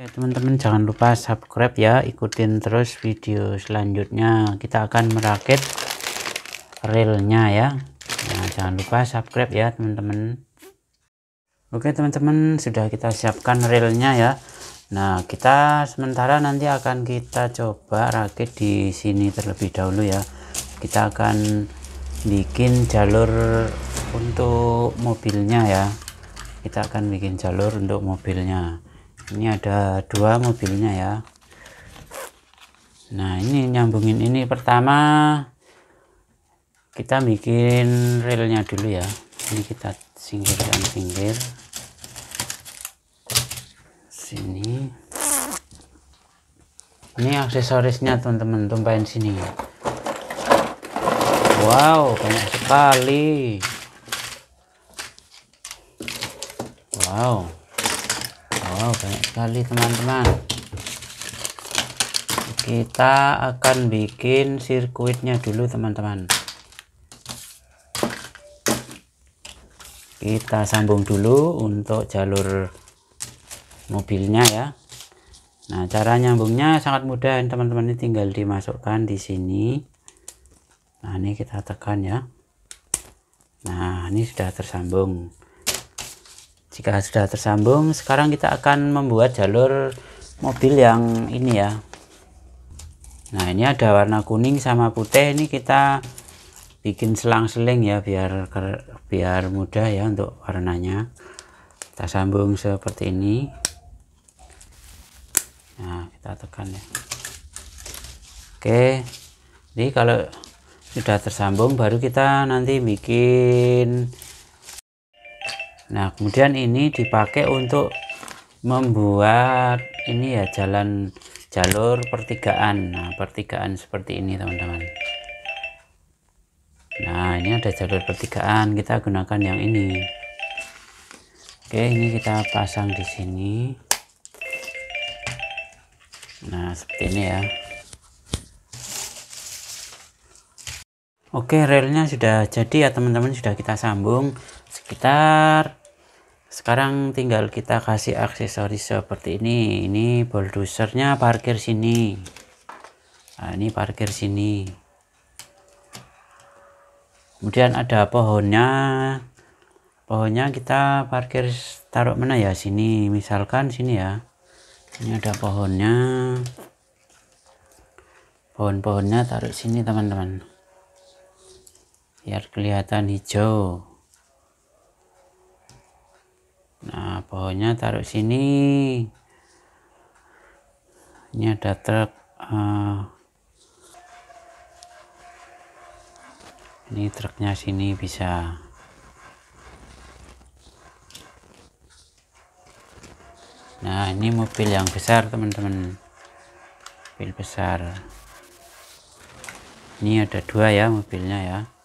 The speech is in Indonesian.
Oke teman-teman jangan lupa subscribe ya ikutin terus video selanjutnya kita akan merakit reelnya ya nah, jangan lupa subscribe ya teman-teman Oke teman-teman sudah kita siapkan reelnya ya Nah kita sementara nanti akan kita coba rakit di sini terlebih dahulu ya kita akan bikin jalur untuk mobilnya ya kita akan bikin jalur untuk mobilnya ini ada dua mobilnya ya nah ini nyambungin ini pertama kita bikin relnya dulu ya ini kita singkirkan pinggir sini ini aksesorisnya teman-teman tumpahin sini wow banyak sekali wow Wow banyak sekali teman-teman kita akan bikin sirkuitnya dulu teman-teman kita sambung dulu untuk jalur mobilnya ya Nah cara nyambungnya sangat mudah teman-teman ini tinggal dimasukkan di sini nah ini kita tekan ya nah ini sudah tersambung jika sudah tersambung sekarang kita akan membuat jalur mobil yang ini ya nah ini ada warna kuning sama putih ini kita bikin selang-seling ya biar biar mudah ya untuk warnanya kita sambung seperti ini nah kita tekan ya oke jadi kalau sudah tersambung baru kita nanti bikin nah kemudian ini dipakai untuk membuat ini ya jalan jalur pertigaan nah pertigaan seperti ini teman-teman nah ini ada jalur pertigaan kita gunakan yang ini oke ini kita pasang di sini nah seperti ini ya oke relnya sudah jadi ya teman-teman sudah kita sambung sekitar sekarang tinggal kita kasih aksesoris seperti ini ini bulldozernya parkir sini nah, ini parkir sini kemudian ada pohonnya pohonnya kita parkir taruh mana ya sini misalkan sini ya ini ada pohonnya pohon-pohonnya taruh sini teman-teman biar kelihatan hijau nah pohonnya taruh sini ini ada truk uh, ini truknya sini bisa nah ini mobil yang besar teman-teman mobil besar ini ada dua ya mobilnya ya